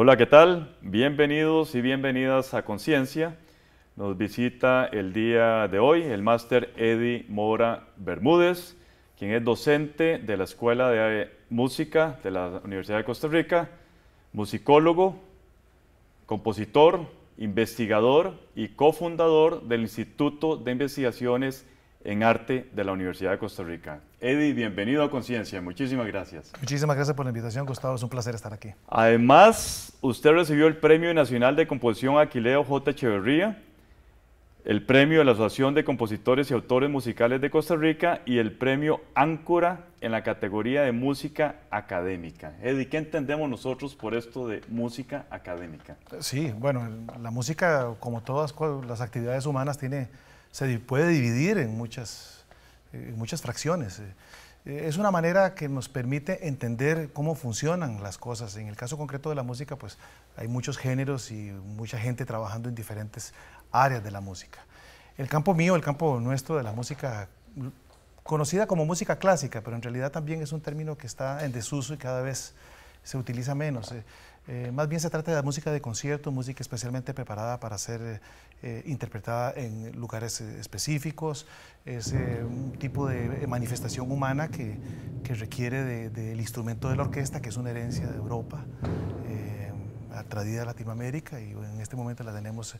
Hola, ¿qué tal? Bienvenidos y bienvenidas a Conciencia. Nos visita el día de hoy el máster Eddie Mora Bermúdez, quien es docente de la Escuela de Música de la Universidad de Costa Rica, musicólogo, compositor, investigador y cofundador del Instituto de Investigaciones en Arte de la Universidad de Costa Rica. Eddie, bienvenido a Conciencia, muchísimas gracias. Muchísimas gracias por la invitación, Gustavo, es un placer estar aquí. Además, usted recibió el Premio Nacional de Composición Aquileo J. Echeverría, el Premio de la Asociación de Compositores y Autores Musicales de Costa Rica y el Premio Áncora en la categoría de Música Académica. Eddie, ¿qué entendemos nosotros por esto de música académica? Sí, bueno, la música, como todas las actividades humanas, tiene se puede dividir en muchas, muchas fracciones. Eh, es una manera que nos permite entender cómo funcionan las cosas. En el caso concreto de la música, pues hay muchos géneros y mucha gente trabajando en diferentes áreas de la música. El campo mío, el campo nuestro de la música conocida como música clásica, pero en realidad también es un término que está en desuso y cada vez se utiliza menos. Eh, eh, más bien se trata de música de concierto, música especialmente preparada para ser eh, interpretada en lugares eh, específicos. Es un tipo de manifestación humana que, requiere del instrumento de la orquesta, que es una herencia de Europa, atraída a Latinoamérica y en este momento la tenemos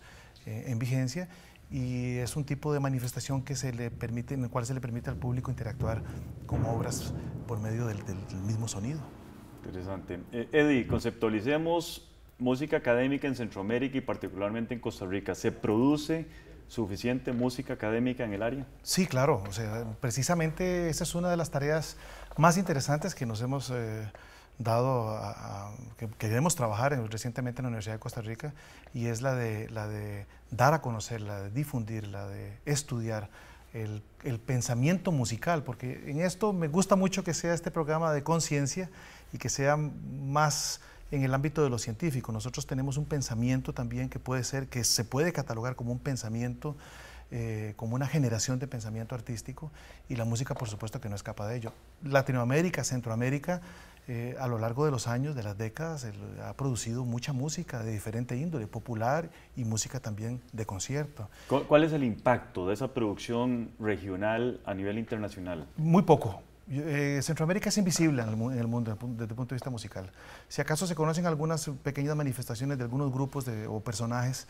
en vigencia y es un tipo de manifestación que se le permite, en el cual se le permite al público interactuar con obras por medio del mismo sonido. Interesante. Eh, Eddie, conceptualicemos música académica en Centroamérica y particularmente en Costa Rica. ¿Se produce suficiente música académica en el área? Sí, claro. O sea, precisamente esa es una de las tareas más interesantes que nos hemos eh, dado, que queremos trabajar recientemente en la Universidad de Costa Rica, y es la de, la de dar a conocerla, de difundirla, de estudiar. el pensamiento musical, porque en esto me gusta mucho que sea este programa de conciencia, y que sea más en el ámbito de lo científico. Nosotros tenemos un pensamiento también que puede ser, que se puede catalogar como un pensamiento, eh, como una generación de pensamiento artístico y la música por supuesto que no escapa de ello. Latinoamérica, Centroamérica, eh, a lo largo de los años, de las décadas, ha producido mucha música de diferente índole, popular y música también de concierto. ¿Cuál es el impacto de esa producción regional a nivel internacional? Muy poco, eh, Centroamérica es invisible en el, mundo desde el punto de vista musical. Si acaso se conocen algunas pequeñas manifestaciones de algunos grupos o personajes,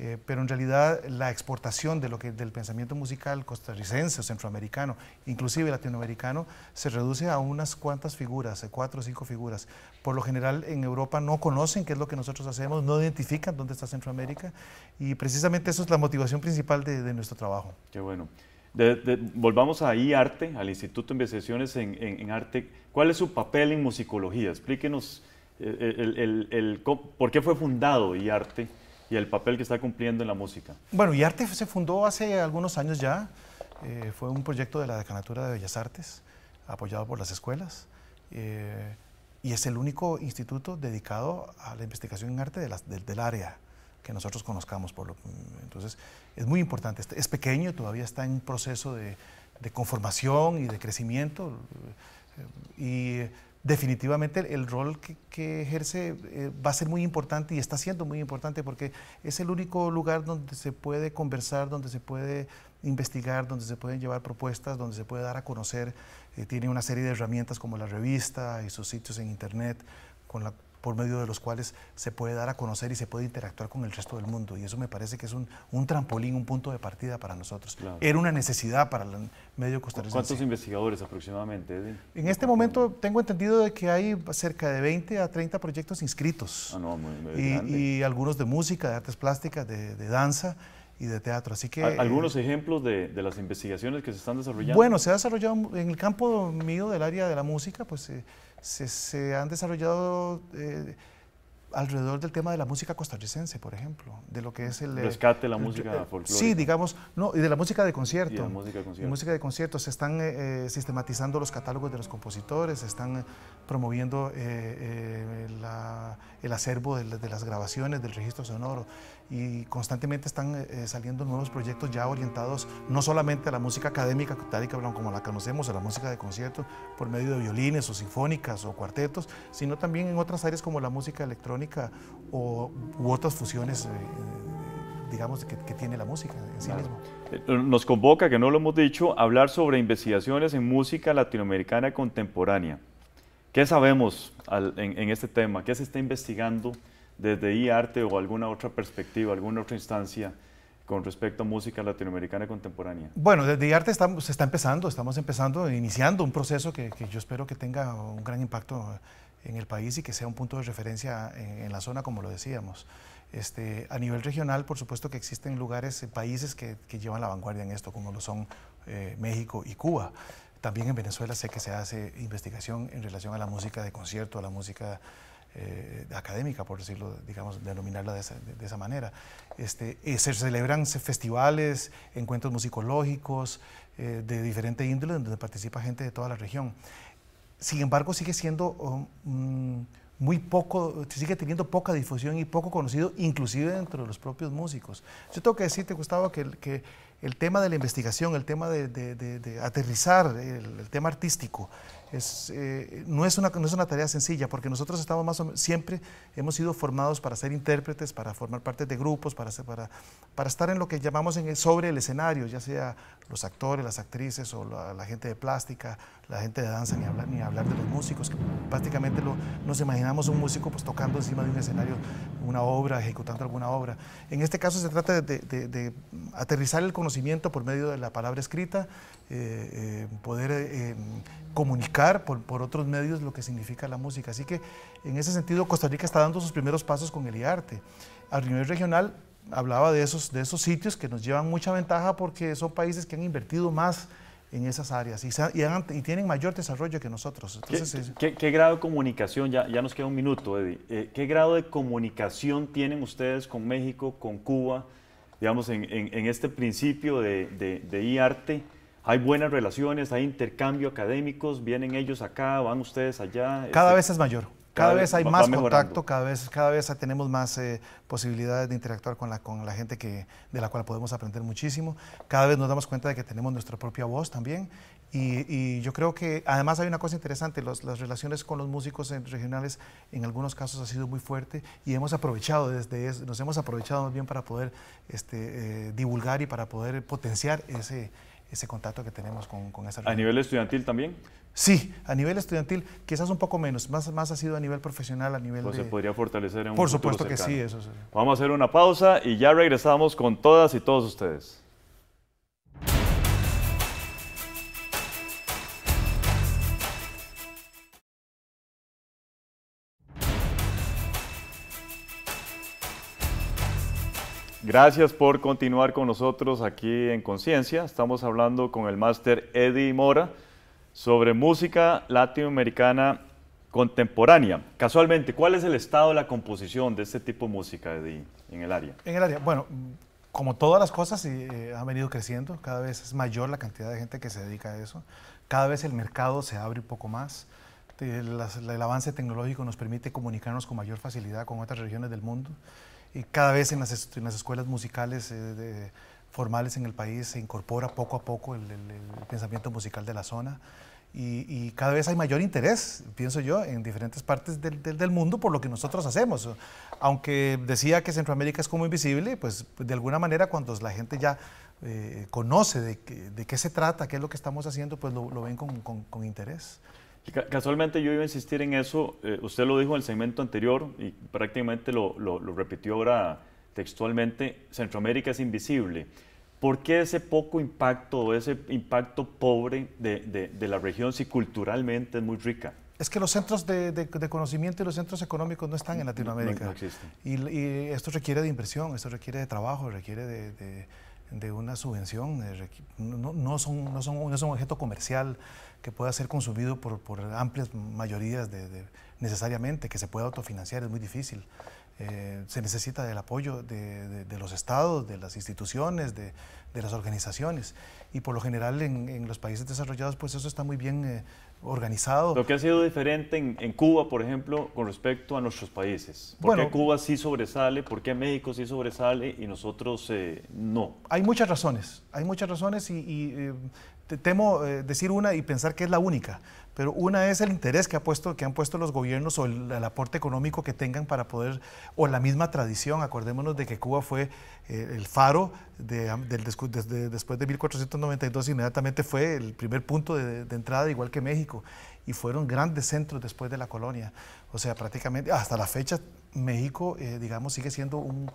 eh, pero en realidad la exportación de lo que, del pensamiento musical costarricense o centroamericano, inclusive latinoamericano, se reduce a unas cuantas figuras, eh, cuatro o cinco figuras. Por lo general en Europa no conocen qué es lo que nosotros hacemos, no identifican dónde está Centroamérica y precisamente eso es la motivación principal de, de nuestro trabajo. Qué bueno volvamos a iArte, al Instituto de Investigaciones en, Arte. ¿Cuál es su papel en musicología? Explíquenos eh, eh, el, el, por qué fue fundado IARTE y el papel que está cumpliendo en la música. Bueno, IARTE se fundó hace algunos años ya. Eh, fue un proyecto de la Decanatura de Bellas Artes, apoyado por las escuelas. y es el único instituto dedicado a la investigación en arte del área que nosotros conozcamos. Por lo, entonces, es muy importante. Es pequeño, todavía está en proceso de, conformación y de crecimiento. Eh, y definitivamente el rol que, ejerce eh, va a ser muy importante y está siendo muy importante porque es el único lugar donde se puede conversar, donde se puede investigar, donde se pueden llevar propuestas, donde se puede dar a conocer. Eh, tiene una serie de herramientas como la revista y sus sitios en internet con la por medio de los cuales se puede dar a conocer y se puede interactuar con el resto del mundo. Y eso me parece que es un, trampolín, un punto de partida para nosotros. Era una necesidad para el medio costarricense. ¿Cuántos investigadores aproximadamente? En este momento tengo entendido de que hay cerca de 20 a 30 proyectos inscritos. Ah, no, muy, y, algunos de música, de artes plásticas, de danza y de teatro. Así que, eh, ¿Algunos ejemplos de, las investigaciones que se están desarrollando? Bueno, se ha desarrollado en el campo mío del área de la música, pues eh, se, han desarrollado eh, alrededor del tema de la música costarricense, por ejemplo, de lo que es el... Rescate la música folclórica. Sí, digamos, no, y de la música de concierto. música de concierto. Se están sistematizando los catálogos de los compositores, se están promoviendo el acervo de las grabaciones, del registro sonoro y constantemente están eh, saliendo nuevos proyectos ya orientados no solamente a la música académica, tal y como la conocemos, a la música de concierto por medio de violines o sinfónicas o cuartetos, sino también en otras áreas como la música electrónica o, u otras fusiones. Eh, eh, digamos, que, tiene la música en sí Nos convoca, que no lo hemos dicho, a hablar sobre investigaciones en música latinoamericana contemporánea. ¿Qué sabemos en, en, este tema? ¿Qué se está investigando desde iArte o alguna otra perspectiva, alguna otra instancia con respecto a música latinoamericana contemporánea? Bueno, desde IARTE estamos, se está empezando, estamos empezando, iniciando un proceso que, yo espero que tenga un gran impacto en el país y que sea un punto de referencia en, la zona, como lo decíamos. Este, a nivel regional, por supuesto que existen lugares, eh, países que, llevan la vanguardia en esto, como lo son eh, México y Cuba. También en Venezuela sé que se hace investigación en relación a la música de concierto, a la música eh, académica, por decirlo, digamos, denominarla de esa, manera. Este, eh, se celebran festivales, encuentros musicológicos eh, de diferente índole donde participa gente de toda la región. Sin embargo, sigue siendo um, mm, muy poco, sigue teniendo poca difusión y poco conocido, inclusive dentro de los propios músicos. Yo tengo que decirte, Gustavo, que, que el tema de la investigación, el tema de, aterrizar, el tema artístico, eh, no, es una, no es una tarea sencilla, porque nosotros estamos más siempre hemos sido formados para ser intérpretes, para formar parte de grupos, para, para, para estar en lo que llamamos en sobre el escenario, ya sea los actores, las actrices o la, gente de plástica, la gente de danza, ni hablar, ni hablar de los músicos, que prácticamente nos imaginamos un músico pues, tocando encima de un escenario una obra, ejecutando alguna obra. En este caso se trata de aterrizar el conocimiento por medio de la palabra escrita eh, eh, poder eh, em, comunicar por, otros medios lo que significa la música. Así que en ese sentido Costa Rica está dando sus primeros pasos con el IARTE. A nivel regional hablaba de esos, de esos sitios que nos llevan mucha ventaja porque son países que han invertido más en esas áreas y, tienen mayor desarrollo que nosotros. ¿Qué, grado de comunicación, ya, ya nos queda un minuto, Eddie, qué grado de comunicación tienen ustedes con México, con Cuba, digamos, en, este principio de, de, de IARTE? Hay buenas relaciones, hay intercambio académicos, vienen ellos acá, van ustedes allá. Cada este, vez es mayor. Cada, vez hay más contacto, cada vez, cada vez tenemos más eh, posibilidades de interactuar con la, con la gente que, de la cual podemos aprender muchísimo. Cada vez nos damos cuenta de que tenemos nuestra propia voz también. Y, y yo creo que además hay una cosa interesante, las relaciones con los músicos regionales en algunos casos ha sido muy fuerte y hemos aprovechado desde eso, nos hemos aprovechado más bien para poder este, eh, divulgar y para poder potenciar ese, ese contacto que tenemos con, con esa ¿A nivel estudiantil también? Sí, a nivel estudiantil quizás un poco menos, más, más ha sido a nivel profesional, a nivel pues se podría fortalecer en un Por supuesto que sí, eso sí. Vamos a hacer una pausa y ya regresamos con todas y todos ustedes. Gracias por continuar con nosotros aquí en Conciencia. Estamos hablando con el máster Eddie Mora sobre música latinoamericana contemporánea. Casualmente, ¿cuál es el estado de la composición de este tipo de música, Eddie, en el área? En el área, bueno, como todas las cosas, eh, ha venido creciendo. Cada vez es mayor la cantidad de gente que se dedica a eso. Cada vez el mercado se abre un poco más. el avance tecnológico nos permite comunicarnos con mayor facilidad con otras regiones del mundo y cada vez en las, escuelas musicales eh, formales en el país se incorpora poco a poco el, pensamiento musical de la zona. Y, cada vez hay mayor interés, pienso yo, en diferentes partes del, mundo por lo que nosotros hacemos. Aunque decía que Centroamérica es como invisible, pues de alguna manera cuando la gente ya eh, conoce de, qué se trata, qué es lo que estamos haciendo, pues lo, ven con interés. Casualmente yo iba a insistir en eso, eh, usted lo dijo en el segmento anterior y prácticamente lo, repitió ahora textualmente, Centroamérica es invisible. ¿Por qué ese poco impacto o ese impacto pobre de, la región si culturalmente es muy rica? Es que los centros de, conocimiento y los centros económicos no están en Latinoamérica. y, esto requiere de inversión, esto requiere de trabajo, requiere de de una subvención, eh, no, son, es un objeto comercial que pueda ser consumido por, amplias mayorías de, necesariamente, que se pueda autofinanciar, es muy difícil. Eh, se necesita del apoyo de, los estados, de las instituciones, de, las organizaciones. Y por lo general en, los países desarrollados, pues eso está muy bien eh, lo que ha sido diferente en, Cuba, por ejemplo, con respecto a nuestros países. ¿Por qué Cuba sí sobresale? ¿Por qué México sí sobresale y nosotros eh, no? Hay muchas razones, hay muchas razones y, eh, temo eh, decir una y pensar que es la única, pero una es el interés que, ha puesto, que han puesto los gobiernos o el, aporte económico que tengan para poder, o la misma tradición, acordémonos de que Cuba fue eh, el faro de, del, después de 1492, inmediatamente fue el primer punto de, entrada, igual que México y fueron grandes centros después de la colonia. O sea, prácticamente hasta la fecha México, eh, digamos, sigue siendo un,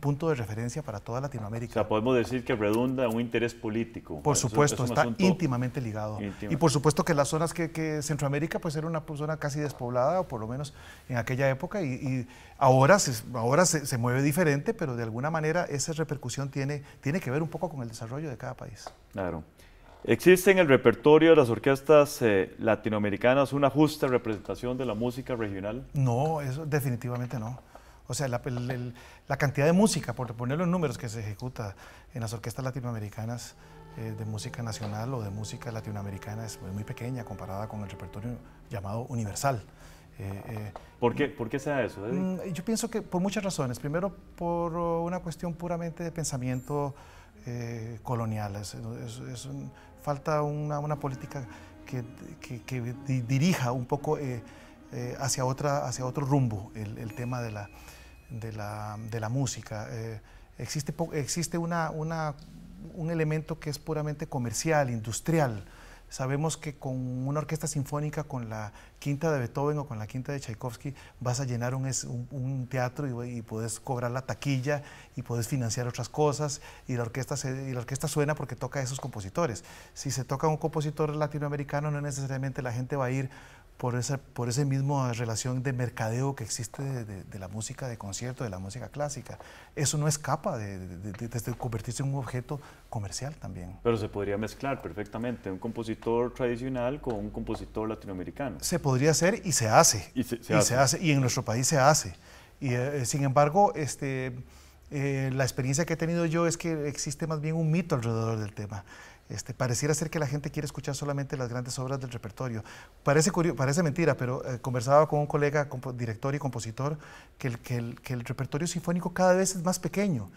punto de referencia para toda Latinoamérica. O sea, podemos decir que redunda un interés político. Por supuesto, está íntimamente ligado. Y por supuesto que las zonas que, Centroamérica, pues era una zona casi despoblada, o por lo menos en aquella época, y, ahora, se, ahora se, se, mueve diferente, pero de alguna manera esa repercusión tiene, tiene que ver un poco con el desarrollo de cada país. Claro. Existe en el repertorio de las orquestas eh, latinoamericanas una justa representación de la música regional? No, eso definitivamente no. O sea, la, cantidad de música, por ponerlo en números, que se ejecuta en las orquestas latinoamericanas eh, de música nacional o de música latinoamericana es muy pequeña comparada con el repertorio llamado universal. Eh, ¿Por, qué, ¿Por qué sea eso? Mm, yo pienso que por muchas razones. Primero, por una cuestión puramente de pensamiento colonial. es un, falta una, una política que, dirija un poco eh, eh, hacia, hacia otro rumbo el, tema de la, música. Eh, existe un elemento que es puramente comercial, industrial, Sabemos que con una orquesta sinfónica, con la quinta de Beethoven o con la quinta de Tchaikovsky, vas a llenar un, un teatro y, puedes cobrar la taquilla y puedes financiar otras cosas y la, orquesta la orquesta suena porque toca a esos compositores. Si se toca un compositor latinoamericano, no necesariamente la gente va a ir por esa, por ese mismo relación de mercadeo que existe de, la música de concierto, de la música clásica. Eso no escapa de, de, convertirse en un objeto comercial también. Pero se podría mezclar perfectamente un compositor tradicional con un compositor latinoamericano. Se podría hacer y se hace. Y se, hace. Y en nuestro país se hace. Y, eh, eh, sin embargo, este, eh, la experiencia que he tenido yo es que existe más bien un mito alrededor del tema. Este, pareciera ser que la gente quiere escuchar solamente las grandes obras del repertorio. Parece, parece mentira, pero eh, conversaba con un colega, director y compositor, que el, que, el, que el, repertorio sinfónico cada vez es más pequeño.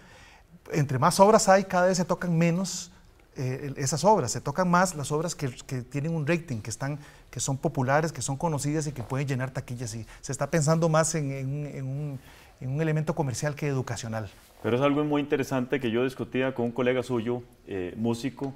Entre más obras hay, cada vez se tocan menos eh, esas obras, se tocan más las obras que, que, tienen un rating, que, están, que son populares, que son conocidas y que pueden llenar taquillas. Y se está pensando más en, en, un, en un elemento comercial que educacional. Pero es algo muy interesante que yo discutía con un colega suyo, eh, músico,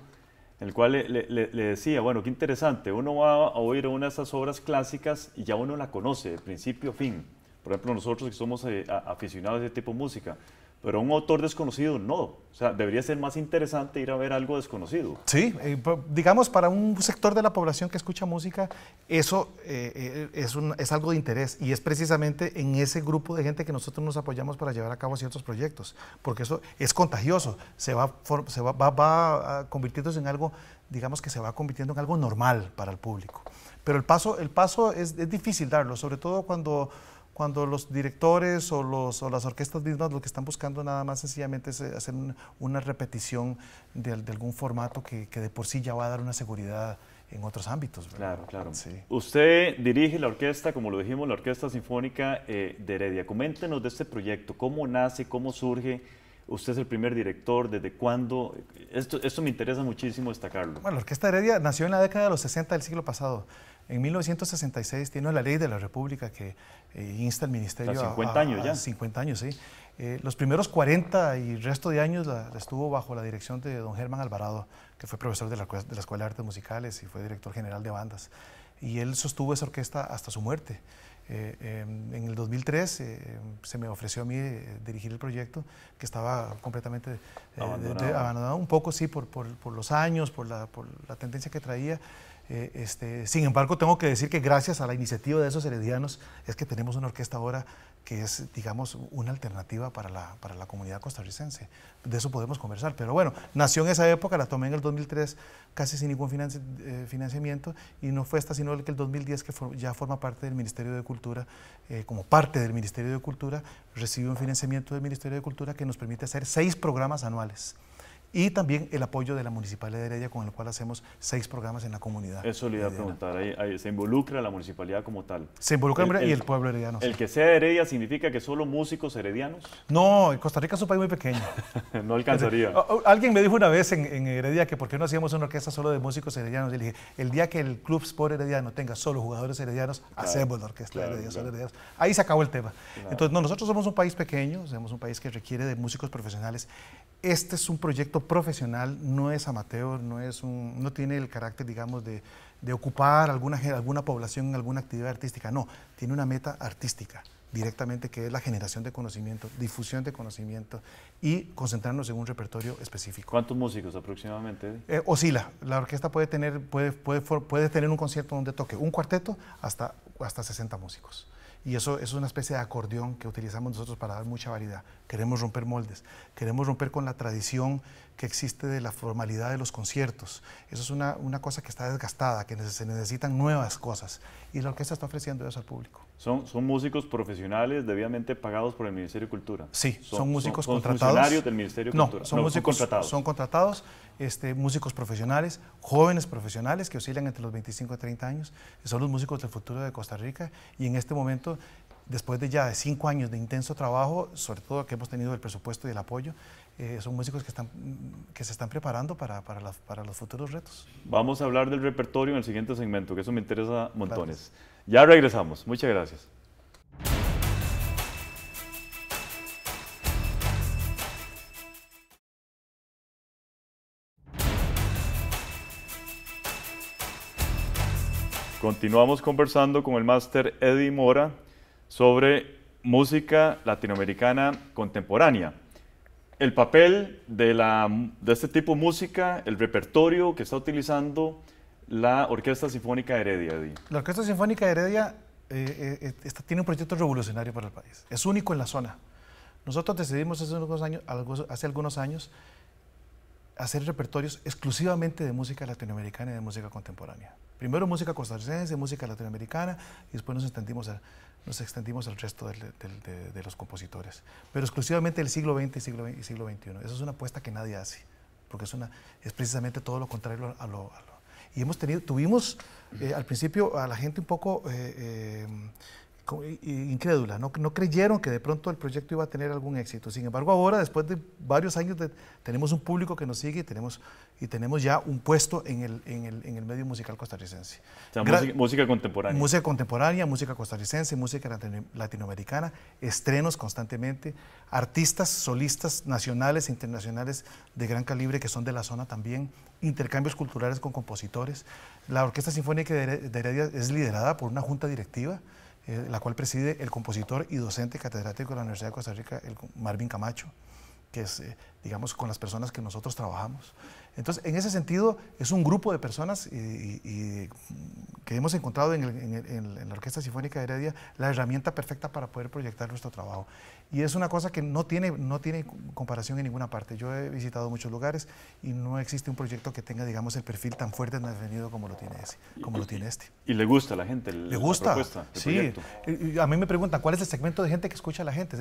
el cual le, decía, bueno, qué interesante, uno va a oír una de esas obras clásicas y ya uno la conoce de principio a fin. Por ejemplo, nosotros que somos eh, aficionados a ese tipo de música, pero un autor desconocido no. O sea, debería ser más interesante ir a ver algo desconocido. Sí, eh, pues, digamos, para un sector de la población que escucha música, eso eh, eh, es, un, es algo de interés y es precisamente en ese grupo de gente que nosotros nos apoyamos para llevar a cabo ciertos proyectos, porque eso es contagioso, se va, se va, va, convirtiéndose en algo, digamos que se va convirtiendo en algo normal para el público. Pero el paso, el paso es, es difícil darlo, sobre todo cuando cuando los directores o, los, o, las orquestas mismas lo que están buscando nada más sencillamente es eh, hacer una repetición de, algún formato que, de por sí ya va a dar una seguridad en otros ámbitos. Claro, claro. Usted dirige la orquesta, como lo dijimos, la Orquesta Sinfónica eh, de Heredia. Coméntenos de este proyecto, cómo nace, cómo surge. Usted es el primer director, ¿desde cuándo? Esto, esto me interesa muchísimo destacarlo. Bueno, la Orquesta Heredia nació en la década de los 60 del siglo pasado. En 1966 tiene la ley de la República que, eh, insta el ministerio. 50 años ya. 50 años, sí. Eh, los primeros 40 y resto de años estuvo bajo la dirección de don Germán Alvarado, que fue profesor de la, Escuela de Artes Musicales y fue director general de bandas. Y él sostuvo esa orquesta hasta su muerte. Eh, em, en el 2003 em, se me ofreció a mí dirigir el proyecto, que estaba completamente abandonado. un poco, sí, por, los años, por la, por la tendencia que traía. Eh, este, sin embargo, tengo que decir que gracias a la iniciativa de esos heredianos es que tenemos una orquesta ahora que es, digamos, una alternativa para la, comunidad costarricense. De eso podemos conversar. Pero bueno, nació en esa época, la tomé en el 2003 casi sin ningún eh, financiamiento y no fue hasta sino el que el 2010, que ya forma parte del Ministerio de Cultura, eh, como parte del Ministerio de Cultura, recibió un financiamiento del Ministerio de Cultura que nos permite hacer seis programas anuales y también el apoyo de la Municipalidad de Heredia, con el cual hacemos seis programas en la comunidad. Eso le iba a preguntar, ¿se involucra la municipalidad como tal? Se involucra y el pueblo herediano. ¿El que sea Heredia significa que solo músicos heredianos? No, Costa Rica es un país muy pequeño. no alcanzaría. Alguien me dijo una vez en, Heredia que por qué no hacíamos una orquesta solo de músicos heredianos. Yo le dije, el día que el Club Sport Herediano tenga solo jugadores heredianos, hacemos la orquesta de Heredia, solo heredianos. Ahí se acabó el tema. Entonces, no, nosotros somos un país pequeño, somos un país que requiere de músicos profesionales este es un proyecto profesional, no es amateur, no, es no tiene el carácter, digamos, de, ocupar alguna, alguna población en alguna actividad artística, no, tiene una meta artística directamente, que es la generación de conocimiento, difusión de conocimiento y concentrarnos en un repertorio específico. ¿Cuántos músicos aproximadamente? Eh, oscila. La orquesta puede tener, puede, puede, tener un concierto donde toque un cuarteto hasta, hasta 60 músicos. Y eso, es una especie de acordeón que utilizamos nosotros para dar mucha variedad queremos romper moldes, queremos romper con la tradición que existe de la formalidad de los conciertos. Eso es una, una cosa que está desgastada, que se necesitan nuevas cosas y la orquesta está ofreciendo eso al público. Son, son músicos profesionales debidamente pagados por el Ministerio de Cultura. Sí, son, músicos son, contratados. del Ministerio de no, Cultura. Son músicos, contratados. Son contratados, este, músicos profesionales, jóvenes profesionales que oscilan entre los 25 y 30 años, son los músicos del futuro de Costa Rica y en este momento después de ya cinco años de intenso trabajo, sobre todo que hemos tenido el presupuesto y el apoyo, eh, son músicos que, están, mm, que se están preparando para, los futuros retos. Vamos a hablar del repertorio en el siguiente segmento, que eso me interesa montones. Ya regresamos, muchas gracias. Continuamos conversando con el máster Eddie Mora, sobre música latinoamericana contemporánea. El papel de, la, de este tipo de música, el repertorio que está utilizando la Orquesta Sinfónica Heredia. La Orquesta Sinfónica Heredia eh, eh, tiene un proyecto revolucionario para el país. Es único en la zona. Nosotros decidimos hace algunos años, hace algunos años hacer repertorios exclusivamente de música latinoamericana y de música contemporánea. Primero música costarricense, música latinoamericana, y después nos entendimos a nos extendimos al resto de, los compositores, pero exclusivamente del siglo XX y siglo, XXI. Esa es una apuesta que nadie hace, porque es, una, es precisamente todo lo contrario a lo... y hemos tenido, tuvimos eh, al principio a la gente un poco... Eh, eh, Incrédula, no, no, creyeron que de pronto el proyecto iba a tener algún éxito. Sin embargo, ahora, después de varios años, tenemos un público que nos sigue y tenemos, y tenemos ya un puesto en el, medio musical costarricense. música, música, contemporánea. Música contemporánea, música costarricense, música latinoamericana, estrenos constantemente, artistas, solistas nacionales e internacionales de gran calibre que son de la zona también, intercambios culturales con compositores. La Orquesta Sinfónica de Heredia es liderada por una junta directiva eh, la cual preside el compositor y docente catedrático de la Universidad de Costa Rica, el Marvin Camacho, que es, eh, digamos, con las personas que nosotros trabajamos. Entonces, en ese sentido, es un grupo de personas mm, que hemos encontrado en, en, la Orquesta Sinfónica de Heredia la herramienta perfecta para poder proyectar nuestro trabajo. Y es una cosa que no tiene, no tiene comparación en ninguna parte. Yo he visitado muchos lugares y no existe un proyecto que tenga, digamos, el perfil tan fuerte, tan definido como lo tiene, ese, como lo tiene este. ¿Y le gusta a la gente le gusta, la propuesta, el sí. A mí me preguntan, ¿cuál es el segmento de gente que escucha a la gente?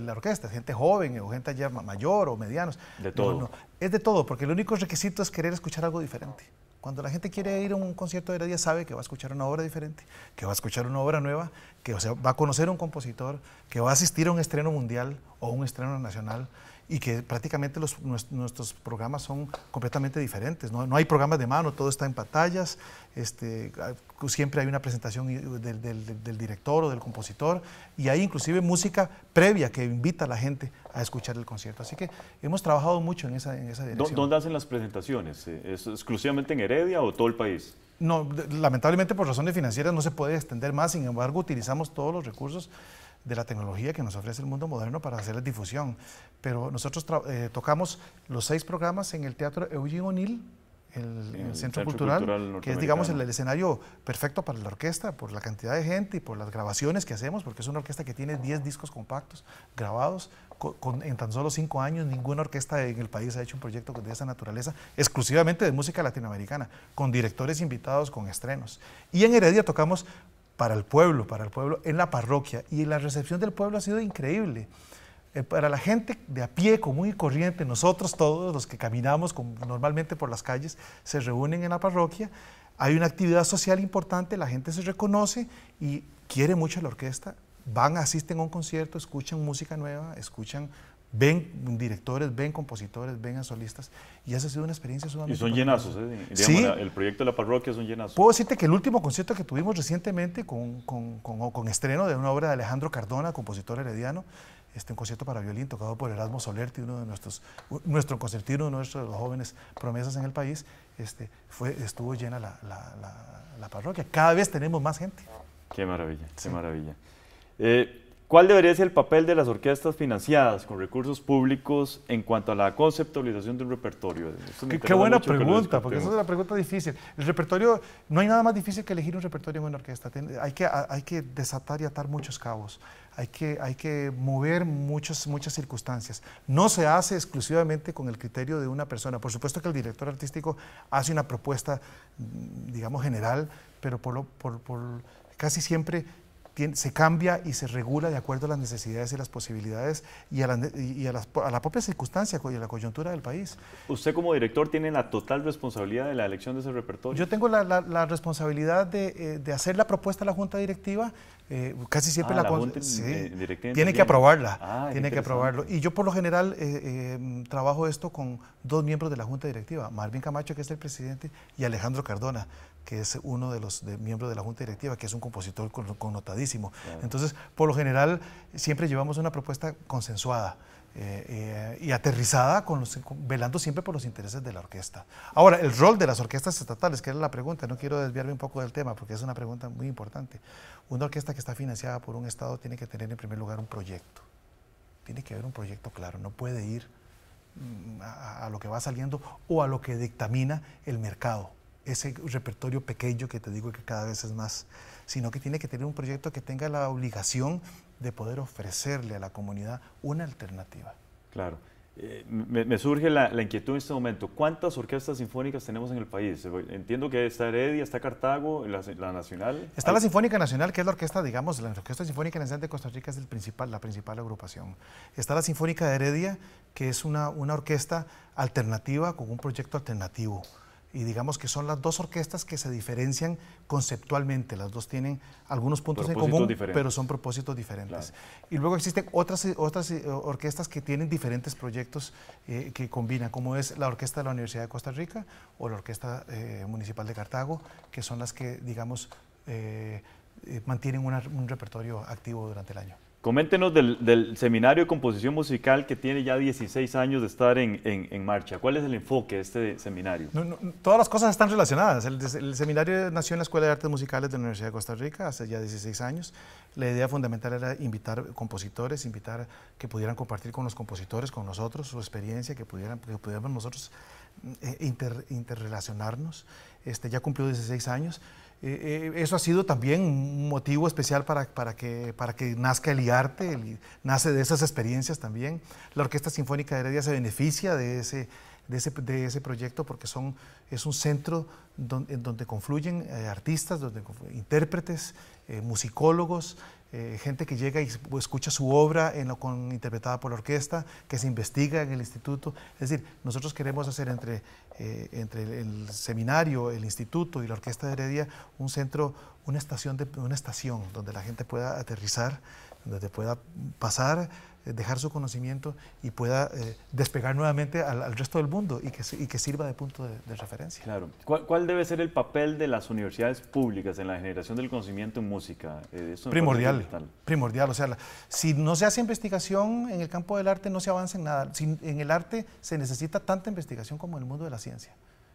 la orquesta, gente joven o gente ya mayor o medianos. De todo. Es de todo, porque el único requisito es querer escuchar algo diferente. Cuando la gente quiere ir a un concierto de Heredia sabe que va a escuchar una obra diferente, que va a escuchar una obra nueva, que va a conocer un compositor, que va a asistir a un estreno mundial o un estreno nacional y que prácticamente los, nuestros programas son completamente diferentes. ¿no? no hay programas de mano, todo está en pantallas, este, ah, siempre hay una presentación del, director o del compositor y hay inclusive música previa que invita a la gente a escuchar el concierto. Así que hemos trabajado mucho en esa, en esa dirección. ¿Dónde hacen las presentaciones? ¿E-, ¿Es exclusivamente en Heredia o todo el país? No, lamentablemente por razones financieras no se puede extender más, sin embargo utilizamos todos los recursos de la tecnología que nos ofrece el mundo moderno para hacer la difusión. Pero nosotros eh, tocamos los seis programas en el Teatro Eugene O'Neill, el, Centro Cultural, que es, digamos, el, escenario perfecto para la orquesta, por la cantidad de gente y por las grabaciones que hacemos, porque es una orquesta que tiene 10 discos compactos grabados en tan solo cinco años. Ninguna orquesta en el país ha hecho un proyecto de esa naturaleza, exclusivamente de música latinoamericana, con directores invitados, con estrenos. Y en Heredia tocamos para el pueblo, para el pueblo en la parroquia. Y la recepción del pueblo ha sido increíble. Eh, para la gente de a pie, común y corriente, nosotros todos los que caminamos normalmente por las calles, se reúnen en la parroquia, hay una actividad social importante, la gente se reconoce y quiere mucho la orquesta, van, asisten a un concierto, escuchan música nueva, escuchan Ven directores, ven compositores, ven solistas, y esa ha sido una experiencia sumamente. Y son llenazos, ¿eh? el proyecto de la parroquia es un llenazo. Puedo decirte que el último concierto que tuvimos recientemente con, con, con, con estreno de una obra de Alejandro Cardona, compositor herediano, este, un concierto para violín tocado por Erasmo Solerti, uno de nuestros, nuestro concertino, uno de nuestros jóvenes promesas en el país, este, fue, estuvo llena la, la, la, parroquia. Cada vez tenemos más gente. Qué maravilla, qué maravilla. Eh, ¿Cuál debería ser el papel de las orquestas financiadas con recursos públicos en cuanto a la conceptualización de un repertorio? Qué, buena pregunta, porque esa es una pregunta difícil. El repertorio, no hay nada más difícil que elegir un repertorio en una orquesta. hay, que, desatar y atar muchos cabos. Hay que, mover muchas circunstancias. No se hace exclusivamente con el criterio de una persona. Por supuesto que el director artístico hace una propuesta, digamos, general, pero por, casi siempre se cambia y se regula de acuerdo a las necesidades y las posibilidades y a la, a propia circunstancia y a la coyuntura del país. Usted como director tiene la total responsabilidad de la elección de ese repertorio. Yo tengo la, responsabilidad eh, de, hacer la propuesta a la Junta Directiva. Eh, casi siempre ah, la, junta, tiene que aprobarla, ah, tiene que aprobarlo. Y yo por lo general eh, trabajo esto con dos miembros de la Junta Directiva, Marvin Camacho, que es el presidente, y Alejandro Cardona, que es uno de los miembros de la Junta Directiva, que es un compositor connotadísimo. Entonces, por lo general, siempre llevamos una propuesta consensuada. Eh, eh, y aterrizada, con velando siempre por los intereses de la orquesta. Ahora, el rol de las orquestas estatales, que era la pregunta, no quiero desviarme un poco del tema porque es una pregunta muy importante. Una orquesta que está financiada por un Estado tiene que tener en primer lugar un proyecto. Tiene que haber un proyecto claro, no puede ir mm, a lo que va saliendo o a lo que dictamina el mercado ese repertorio pequeño que te digo que cada vez es más, sino que tiene que tener un proyecto que tenga la obligación de poder ofrecerle a la comunidad una alternativa. Claro. Eh, me, surge la, inquietud en este momento. ¿Cuántas orquestas sinfónicas tenemos en el país? Entiendo que está Heredia, está Cartago, la, Nacional. Está la Sinfónica Nacional, que es la orquesta, digamos, la Orquesta Sinfónica Nacional de Costa Rica es el principal, la principal agrupación. Está la Sinfónica de Heredia, que es una, una orquesta alternativa con un proyecto alternativo y digamos que son las dos orquestas que se diferencian conceptualmente. Las dos tienen algunos puntos en común, pero son propósitos diferentes. Y luego existen otras, eh, otras eh, orquestas que tienen diferentes proyectos eh, que combinan, como es la Orquesta de la Universidad de Costa Rica o la Orquesta Municipal de Cartago, que son las que, digamos, mantienen un repertorio activo durante el año. Coméntenos del, seminario de composición musical que tiene ya 16 años de estar en, marcha. ¿Cuál es el enfoque de este seminario? todas las cosas están relacionadas. El, el, seminario nació en la Escuela de Artes Musicales de la Universidad de Costa Rica hace ya 16 años. La idea fundamental era invitar compositores, invitar que pudieran compartir con los compositores, con nosotros, su experiencia, que, pudieran, que pudiéramos nosotros eh, interrelacionarnos. Este, ya cumplió 16 años. Eh, eh, eso ha sido también un motivo especial para, para, que, para que nazca el IARTE, nace de esas experiencias también. La Orquesta Sinfónica de Heredia se beneficia de ese, de ese, de ese proyecto porque son, es un centro donde, donde confluyen eh, artistas, donde intérpretes, musicólogos, eh, gente que llega y escucha su obra en lo con, interpretada por la orquesta, que se investiga en el instituto. Es decir, nosotros queremos hacer entre, eh, entre el seminario, el instituto y la orquesta de Heredia un centro, una estación, de, una estación donde la gente pueda aterrizar, donde pueda pasar eh, dejar su conocimiento y pueda eh, despegar nuevamente al, resto del mundo y que, y que sirva de punto de, referencia. Claro. ¿Cuál, debe ser el papel de las universidades públicas en la generación del conocimiento en música? Eh, primordial. Primordial. O sea, si no se hace investigación en el campo del arte, no se avanza en nada. en el arte se necesita tanta investigación como en el mundo de la ciencia.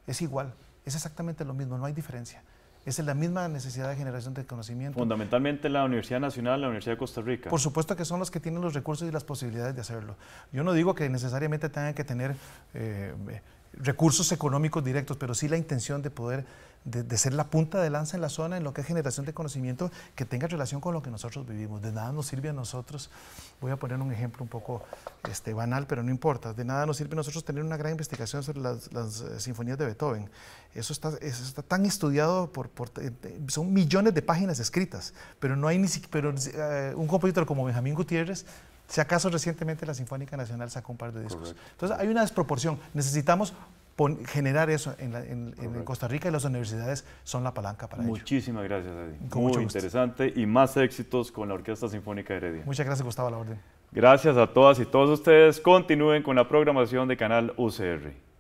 Es igual. Es exactamente lo mismo. No hay diferencia es la misma necesidad de generación de conocimiento. Fundamentalmente la Universidad Nacional, la Universidad de Costa Rica. Por supuesto que son las que tienen los recursos y las posibilidades de hacerlo. Yo no digo que necesariamente tengan que tener eh, recursos económicos directos, pero sí la intención de poder de, ser la punta de lanza en la zona en lo que es generación de conocimiento que tenga relación con lo que nosotros vivimos. De nada nos sirve a nosotros, voy a poner un ejemplo un poco este, banal, pero no importa, de nada nos sirve a nosotros tener una gran investigación sobre las, eh, sinfonías de Beethoven. Eso está, está tan estudiado, por, eh, eh, son millones de páginas escritas, pero no hay ni siquiera, un compositor como Benjamín Gutiérrez si acaso recientemente la Sinfónica Nacional sacó un par de discos. Entonces hay una desproporción. Necesitamos generar eso en, Costa Rica y las universidades son la palanca para eso. ello. Muchísimas gracias, Eddie. Muy interesante y más éxitos con la Orquesta Sinfónica Heredia. Muchas gracias, Gustavo La Orden. Gracias a todas y todos ustedes. Continúen con la programación de Canal UCR.